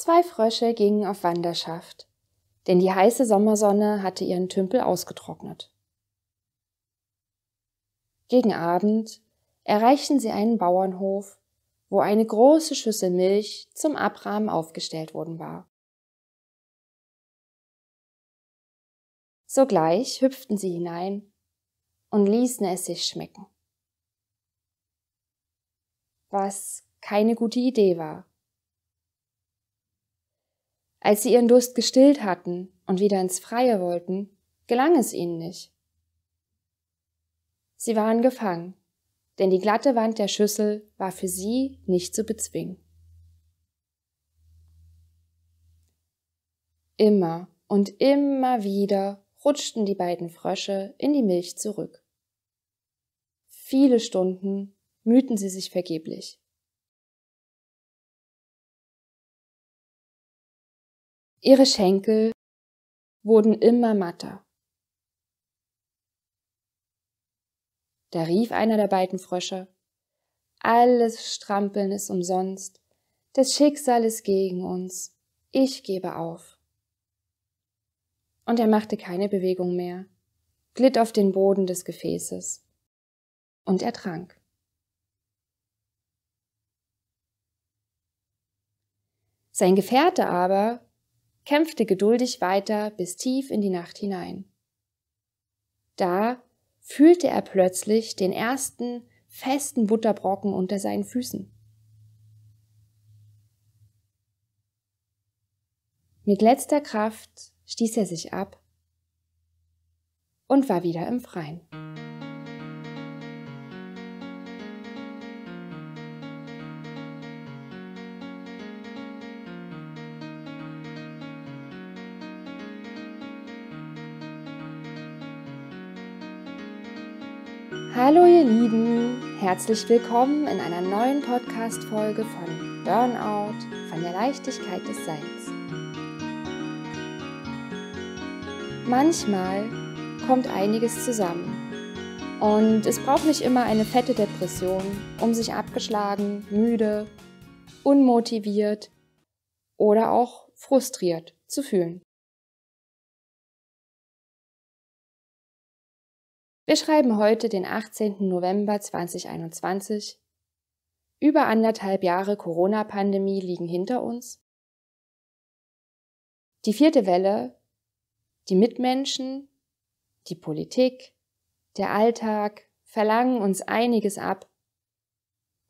Zwei Frösche gingen auf Wanderschaft, denn die heiße Sommersonne hatte ihren Tümpel ausgetrocknet. Gegen Abend erreichten sie einen Bauernhof, wo eine große Schüssel Milch zum Abrahmen aufgestellt worden war. Sogleich hüpften sie hinein und ließen es sich schmecken. Was keine gute Idee war, als sie ihren Durst gestillt hatten und wieder ins Freie wollten, gelang es ihnen nicht. Sie waren gefangen, denn die glatte Wand der Schüssel war für sie nicht zu bezwingen. Immer und immer wieder rutschten die beiden Frösche in die Milch zurück. Viele Stunden mühten sie sich vergeblich. Ihre Schenkel wurden immer matter. Da rief einer der beiden Frösche, alles Strampeln ist umsonst, das Schicksal ist gegen uns, ich gebe auf. Und er machte keine Bewegung mehr, glitt auf den Boden des Gefäßes und er trank. Sein Gefährte aber kämpfte geduldig weiter bis tief in die Nacht hinein. Da fühlte er plötzlich den ersten festen Butterbrocken unter seinen Füßen. Mit letzter Kraft stieß er sich ab und war wieder im Freien. Hallo ihr Lieben, herzlich willkommen in einer neuen Podcast-Folge von Burnout, von der Leichtigkeit des Seins. Manchmal kommt einiges zusammen und es braucht nicht immer eine fette Depression, um sich abgeschlagen, müde, unmotiviert oder auch frustriert zu fühlen. Wir schreiben heute den 18. November 2021. Über anderthalb Jahre Corona-Pandemie liegen hinter uns. Die vierte Welle, die Mitmenschen, die Politik, der Alltag verlangen uns einiges ab.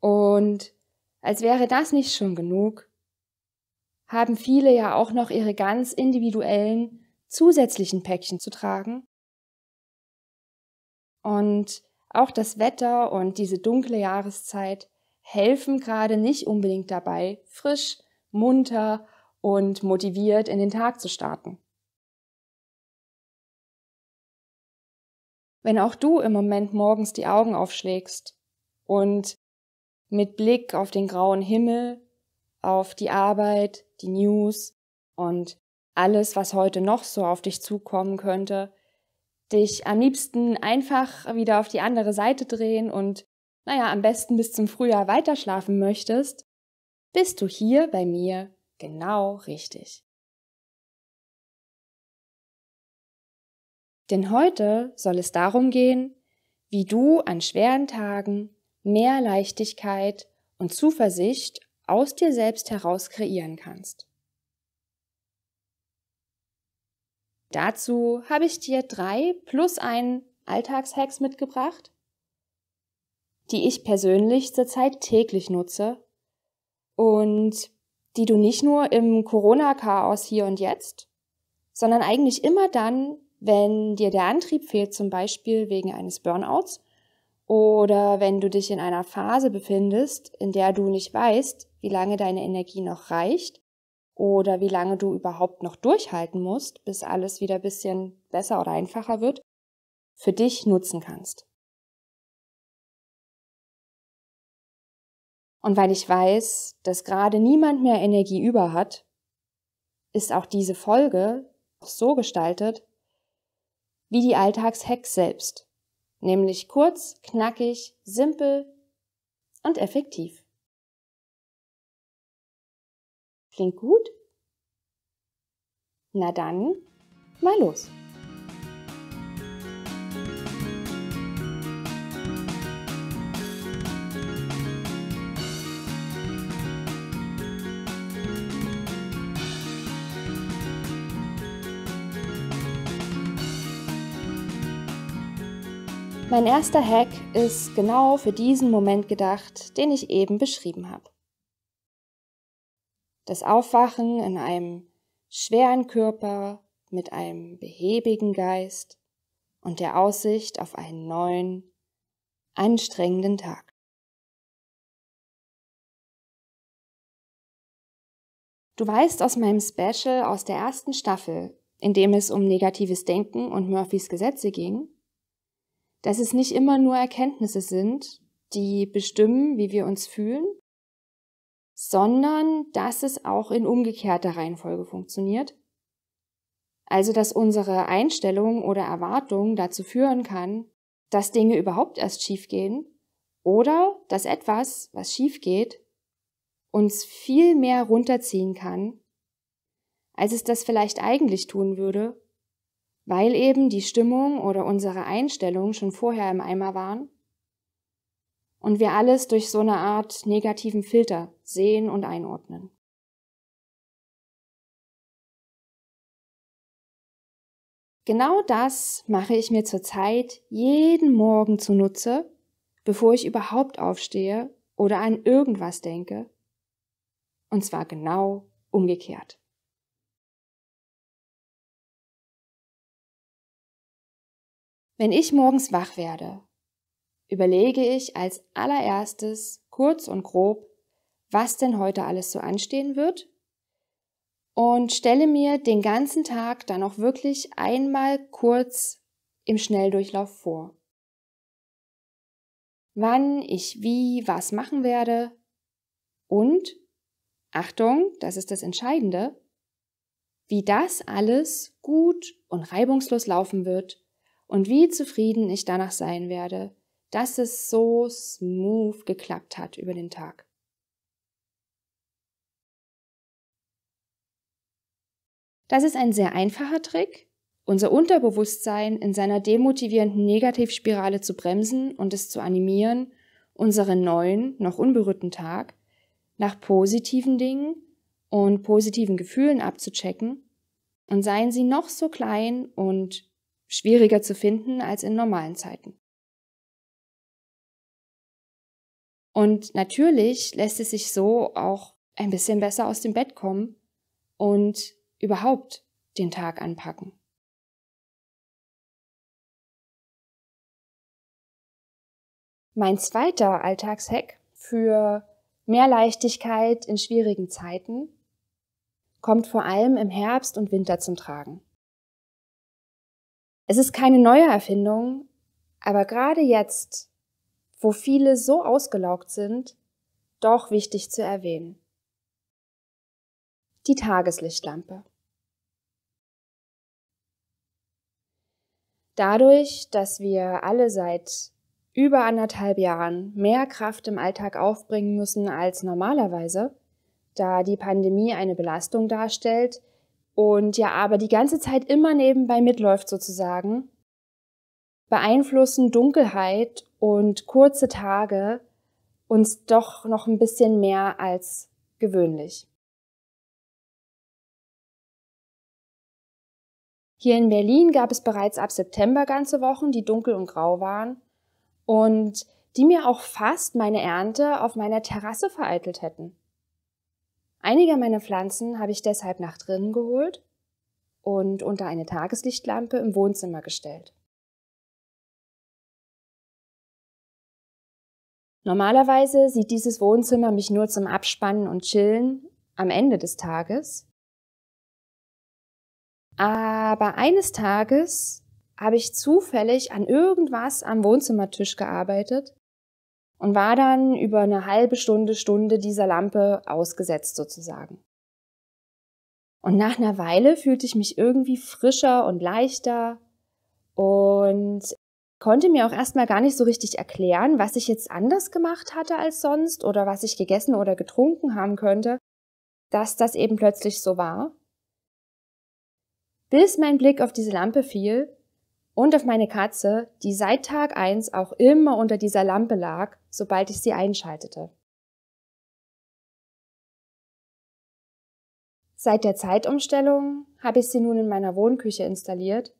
Und als wäre das nicht schon genug, haben viele ja auch noch ihre ganz individuellen zusätzlichen Päckchen zu tragen, und auch das Wetter und diese dunkle Jahreszeit helfen gerade nicht unbedingt dabei, frisch, munter und motiviert in den Tag zu starten. Wenn auch du im Moment morgens die Augen aufschlägst und mit Blick auf den grauen Himmel, auf die Arbeit, die News und alles, was heute noch so auf dich zukommen könnte, dich am liebsten einfach wieder auf die andere Seite drehen und, naja, am besten bis zum Frühjahr weiterschlafen möchtest, bist du hier bei mir genau richtig. Denn heute soll es darum gehen, wie du an schweren Tagen mehr Leichtigkeit und Zuversicht aus dir selbst heraus kreieren kannst. Dazu habe ich dir drei plus einen Alltagshacks mitgebracht, die ich persönlich zurzeit täglich nutze und die du nicht nur im Corona-Chaos hier und jetzt, sondern eigentlich immer dann, wenn dir der Antrieb fehlt, zum Beispiel wegen eines Burnouts oder wenn du dich in einer Phase befindest, in der du nicht weißt, wie lange deine Energie noch reicht oder wie lange du überhaupt noch durchhalten musst, bis alles wieder ein bisschen besser oder einfacher wird, für dich nutzen kannst. Und weil ich weiß, dass gerade niemand mehr Energie über hat, ist auch diese Folge so gestaltet wie die Alltagshack selbst, nämlich kurz, knackig, simpel und effektiv. Klingt gut? Na dann, mal los. Mein erster Hack ist genau für diesen Moment gedacht, den ich eben beschrieben habe. Das Aufwachen in einem schweren Körper mit einem behäbigen Geist und der Aussicht auf einen neuen, anstrengenden Tag. Du weißt aus meinem Special aus der ersten Staffel, in dem es um negatives Denken und Murphys Gesetze ging, dass es nicht immer nur Erkenntnisse sind, die bestimmen, wie wir uns fühlen, sondern dass es auch in umgekehrter Reihenfolge funktioniert. Also dass unsere Einstellung oder Erwartung dazu führen kann, dass Dinge überhaupt erst schiefgehen oder dass etwas, was schief geht, uns viel mehr runterziehen kann, als es das vielleicht eigentlich tun würde, weil eben die Stimmung oder unsere Einstellung schon vorher im Eimer waren und wir alles durch so eine Art negativen Filter sehen und einordnen. Genau das mache ich mir zurzeit jeden Morgen zunutze, bevor ich überhaupt aufstehe oder an irgendwas denke. Und zwar genau umgekehrt. Wenn ich morgens wach werde überlege ich als allererstes kurz und grob, was denn heute alles so anstehen wird und stelle mir den ganzen Tag dann auch wirklich einmal kurz im Schnelldurchlauf vor. Wann ich wie was machen werde und, Achtung, das ist das Entscheidende, wie das alles gut und reibungslos laufen wird und wie zufrieden ich danach sein werde, dass es so smooth geklappt hat über den Tag. Das ist ein sehr einfacher Trick, unser Unterbewusstsein in seiner demotivierenden Negativspirale zu bremsen und es zu animieren, unseren neuen, noch unberührten Tag nach positiven Dingen und positiven Gefühlen abzuchecken und seien sie noch so klein und schwieriger zu finden als in normalen Zeiten. Und natürlich lässt es sich so auch ein bisschen besser aus dem Bett kommen und überhaupt den Tag anpacken. Mein zweiter Alltagshack für mehr Leichtigkeit in schwierigen Zeiten kommt vor allem im Herbst und Winter zum Tragen. Es ist keine neue Erfindung, aber gerade jetzt wo viele so ausgelaugt sind, doch wichtig zu erwähnen. Die Tageslichtlampe. Dadurch, dass wir alle seit über anderthalb Jahren mehr Kraft im Alltag aufbringen müssen als normalerweise, da die Pandemie eine Belastung darstellt und ja aber die ganze Zeit immer nebenbei mitläuft sozusagen, beeinflussen Dunkelheit und kurze Tage uns doch noch ein bisschen mehr als gewöhnlich. Hier in Berlin gab es bereits ab September ganze Wochen, die dunkel und grau waren und die mir auch fast meine Ernte auf meiner Terrasse vereitelt hätten. Einige meiner Pflanzen habe ich deshalb nach drinnen geholt und unter eine Tageslichtlampe im Wohnzimmer gestellt. Normalerweise sieht dieses Wohnzimmer mich nur zum Abspannen und Chillen am Ende des Tages. Aber eines Tages habe ich zufällig an irgendwas am Wohnzimmertisch gearbeitet und war dann über eine halbe Stunde, Stunde dieser Lampe ausgesetzt sozusagen. Und nach einer Weile fühlte ich mich irgendwie frischer und leichter und konnte mir auch erstmal gar nicht so richtig erklären, was ich jetzt anders gemacht hatte als sonst oder was ich gegessen oder getrunken haben könnte, dass das eben plötzlich so war. Bis mein Blick auf diese Lampe fiel und auf meine Katze, die seit Tag eins auch immer unter dieser Lampe lag, sobald ich sie einschaltete. Seit der Zeitumstellung habe ich sie nun in meiner Wohnküche installiert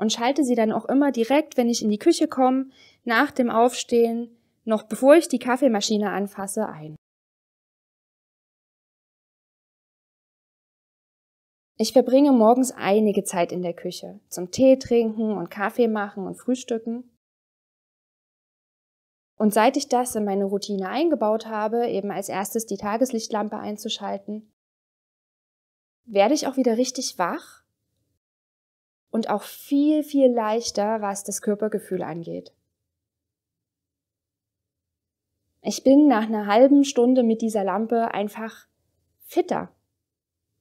und schalte sie dann auch immer direkt, wenn ich in die Küche komme, nach dem Aufstehen, noch bevor ich die Kaffeemaschine anfasse, ein. Ich verbringe morgens einige Zeit in der Küche, zum Tee trinken und Kaffee machen und frühstücken. Und seit ich das in meine Routine eingebaut habe, eben als erstes die Tageslichtlampe einzuschalten, werde ich auch wieder richtig wach und auch viel, viel leichter, was das Körpergefühl angeht. Ich bin nach einer halben Stunde mit dieser Lampe einfach fitter,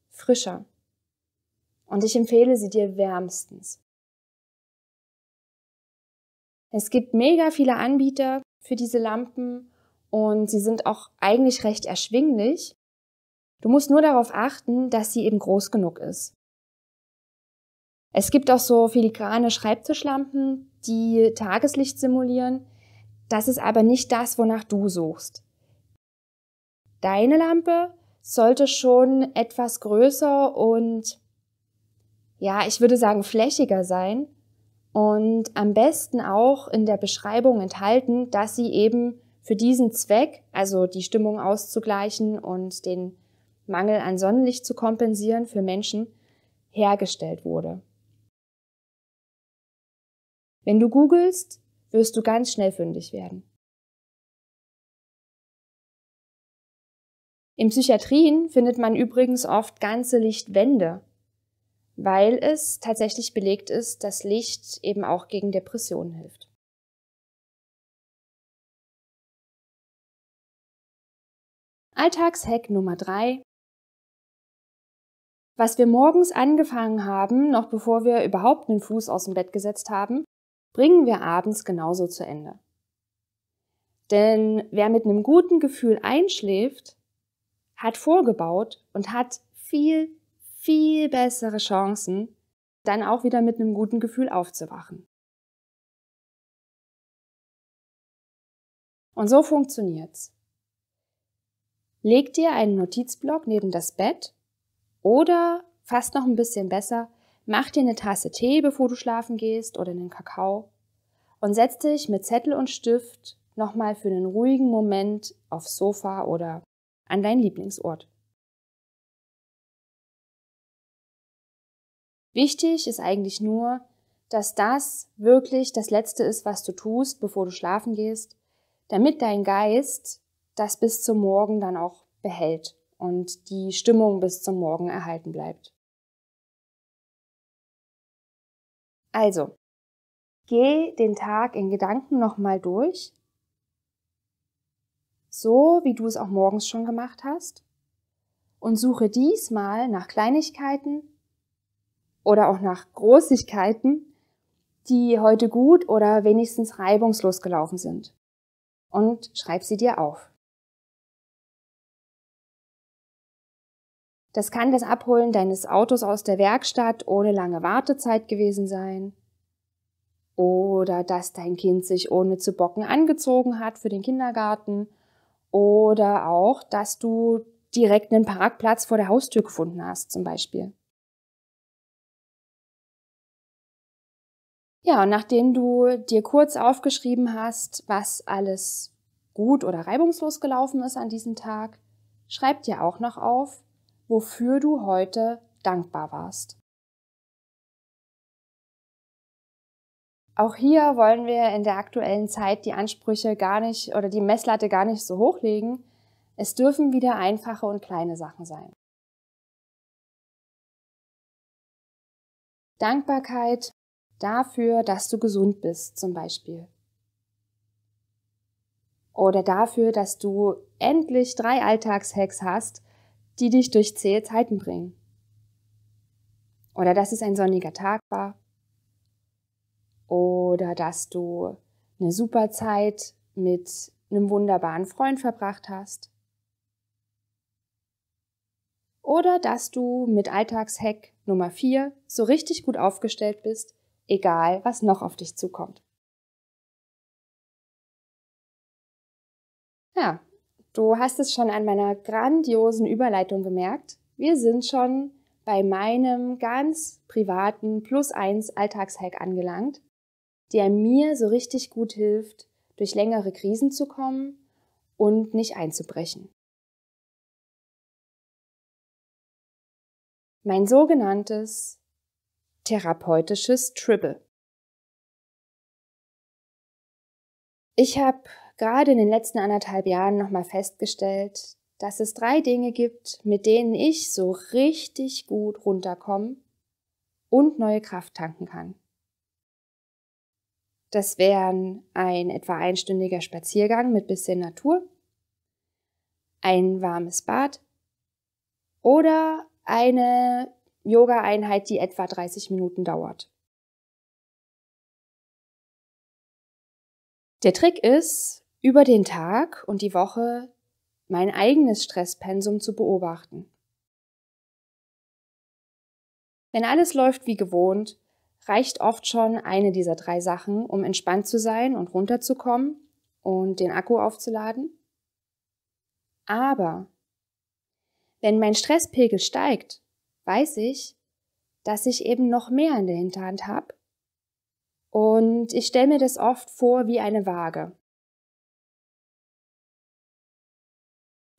frischer. Und ich empfehle sie dir wärmstens. Es gibt mega viele Anbieter für diese Lampen und sie sind auch eigentlich recht erschwinglich. Du musst nur darauf achten, dass sie eben groß genug ist. Es gibt auch so filigrane Schreibtischlampen, die Tageslicht simulieren. Das ist aber nicht das, wonach du suchst. Deine Lampe sollte schon etwas größer und ja, ich würde sagen flächiger sein und am besten auch in der Beschreibung enthalten, dass sie eben für diesen Zweck, also die Stimmung auszugleichen und den Mangel an Sonnenlicht zu kompensieren für Menschen, hergestellt wurde. Wenn du googelst, wirst du ganz schnell fündig werden. In Psychiatrien findet man übrigens oft ganze Lichtwände, weil es tatsächlich belegt ist, dass Licht eben auch gegen Depressionen hilft. Alltagshack Nummer 3. Was wir morgens angefangen haben, noch bevor wir überhaupt einen Fuß aus dem Bett gesetzt haben, bringen wir abends genauso zu Ende. Denn wer mit einem guten Gefühl einschläft, hat vorgebaut und hat viel, viel bessere Chancen, dann auch wieder mit einem guten Gefühl aufzuwachen. Und so funktioniert's. Leg dir einen Notizblock neben das Bett oder fast noch ein bisschen besser, Mach dir eine Tasse Tee, bevor du schlafen gehst, oder einen Kakao und setz dich mit Zettel und Stift nochmal für einen ruhigen Moment aufs Sofa oder an deinen Lieblingsort. Wichtig ist eigentlich nur, dass das wirklich das Letzte ist, was du tust, bevor du schlafen gehst, damit dein Geist das bis zum Morgen dann auch behält und die Stimmung bis zum Morgen erhalten bleibt. Also, geh den Tag in Gedanken nochmal durch, so wie du es auch morgens schon gemacht hast, und suche diesmal nach Kleinigkeiten oder auch nach Großigkeiten, die heute gut oder wenigstens reibungslos gelaufen sind. Und schreib sie dir auf. Das kann das Abholen deines Autos aus der Werkstatt ohne lange Wartezeit gewesen sein. Oder dass dein Kind sich ohne zu bocken angezogen hat für den Kindergarten. Oder auch, dass du direkt einen Parkplatz vor der Haustür gefunden hast, zum Beispiel. Ja, und nachdem du dir kurz aufgeschrieben hast, was alles gut oder reibungslos gelaufen ist an diesem Tag, schreib dir auch noch auf, wofür du heute dankbar warst. Auch hier wollen wir in der aktuellen Zeit die Ansprüche gar nicht oder die Messlatte gar nicht so hochlegen. Es dürfen wieder einfache und kleine Sachen sein. Dankbarkeit dafür, dass du gesund bist zum Beispiel. Oder dafür, dass du endlich drei Alltagshacks hast, die dich durch zähe Zeiten bringen. Oder dass es ein sonniger Tag war. Oder dass du eine super Zeit mit einem wunderbaren Freund verbracht hast. Oder dass du mit Alltagshack Nummer 4 so richtig gut aufgestellt bist, egal was noch auf dich zukommt. Ja, Du hast es schon an meiner grandiosen Überleitung gemerkt. Wir sind schon bei meinem ganz privaten Plus 1 Alltagshack angelangt, der mir so richtig gut hilft, durch längere Krisen zu kommen und nicht einzubrechen. Mein sogenanntes therapeutisches Tribble. Ich habe gerade in den letzten anderthalb Jahren nochmal festgestellt, dass es drei Dinge gibt, mit denen ich so richtig gut runterkommen und neue Kraft tanken kann. Das wären ein etwa einstündiger Spaziergang mit bisschen Natur, ein warmes Bad oder eine Yoga-Einheit, die etwa 30 Minuten dauert. Der Trick ist, über den Tag und die Woche mein eigenes Stresspensum zu beobachten. Wenn alles läuft wie gewohnt, reicht oft schon eine dieser drei Sachen, um entspannt zu sein und runterzukommen und den Akku aufzuladen. Aber wenn mein Stresspegel steigt, weiß ich, dass ich eben noch mehr in der Hinterhand habe. Und ich stelle mir das oft vor wie eine Waage.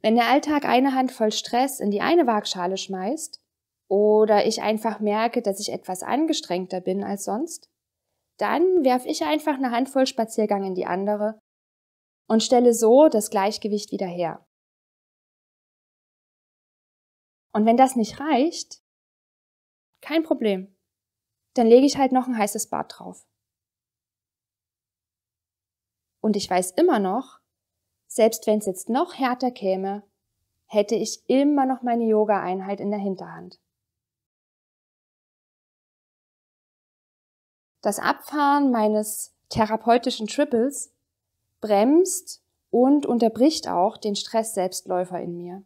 Wenn der Alltag eine Handvoll Stress in die eine Waagschale schmeißt oder ich einfach merke, dass ich etwas angestrengter bin als sonst, dann werfe ich einfach eine Handvoll Spaziergang in die andere und stelle so das Gleichgewicht wieder her. Und wenn das nicht reicht, kein Problem. Dann lege ich halt noch ein heißes Bad drauf. Und ich weiß immer noch, selbst wenn es jetzt noch härter käme, hätte ich immer noch meine Yoga-Einheit in der Hinterhand. Das Abfahren meines therapeutischen Triples bremst und unterbricht auch den Stress-Selbstläufer in mir.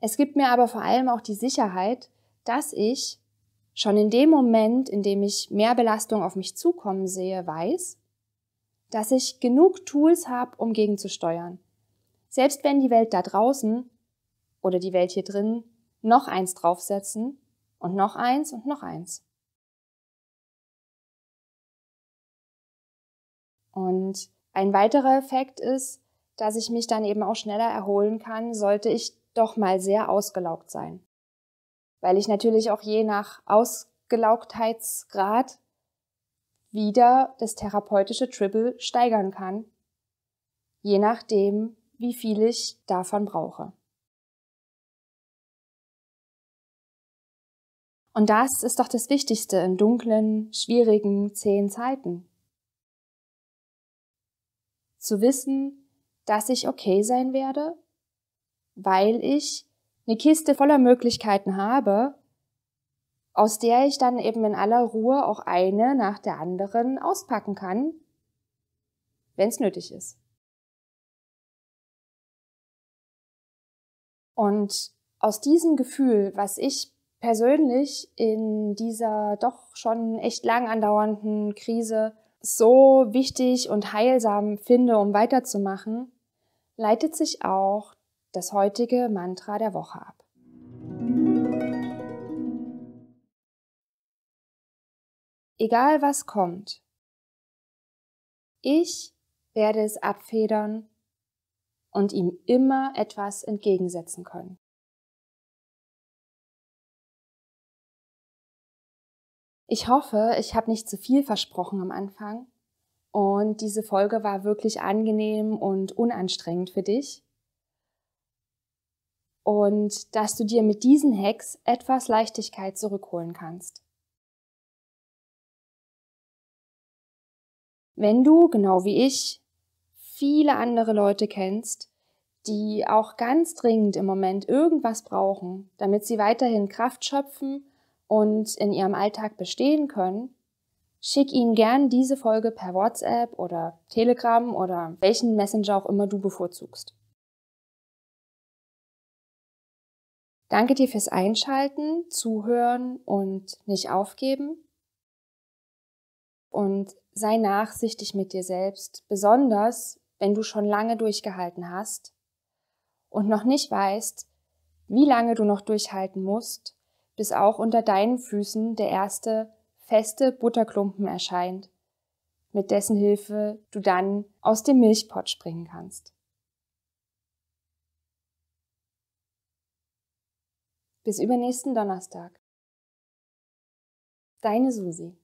Es gibt mir aber vor allem auch die Sicherheit, dass ich schon in dem Moment, in dem ich mehr Belastung auf mich zukommen sehe, weiß, dass ich genug Tools habe, um gegenzusteuern. Selbst wenn die Welt da draußen oder die Welt hier drin noch eins draufsetzen und noch eins und noch eins. Und ein weiterer Effekt ist, dass ich mich dann eben auch schneller erholen kann, sollte ich doch mal sehr ausgelaugt sein. Weil ich natürlich auch je nach Ausgelaugtheitsgrad wieder das therapeutische Triple steigern kann, je nachdem, wie viel ich davon brauche. Und das ist doch das Wichtigste in dunklen, schwierigen, zähen Zeiten. Zu wissen, dass ich okay sein werde, weil ich eine Kiste voller Möglichkeiten habe, aus der ich dann eben in aller Ruhe auch eine nach der anderen auspacken kann, wenn es nötig ist. Und aus diesem Gefühl, was ich persönlich in dieser doch schon echt lang andauernden Krise so wichtig und heilsam finde, um weiterzumachen, leitet sich auch das heutige Mantra der Woche ab. egal was kommt. Ich werde es abfedern und ihm immer etwas entgegensetzen können. Ich hoffe, ich habe nicht zu viel versprochen am Anfang und diese Folge war wirklich angenehm und unanstrengend für dich und dass du dir mit diesen Hacks etwas Leichtigkeit zurückholen kannst. Wenn du, genau wie ich, viele andere Leute kennst, die auch ganz dringend im Moment irgendwas brauchen, damit sie weiterhin Kraft schöpfen und in ihrem Alltag bestehen können, schick ihnen gern diese Folge per WhatsApp oder Telegram oder welchen Messenger auch immer du bevorzugst. Danke dir fürs Einschalten, Zuhören und nicht aufgeben. Und sei nachsichtig mit dir selbst, besonders wenn du schon lange durchgehalten hast und noch nicht weißt, wie lange du noch durchhalten musst, bis auch unter deinen Füßen der erste feste Butterklumpen erscheint, mit dessen Hilfe du dann aus dem Milchpott springen kannst. Bis übernächsten Donnerstag. Deine Susi.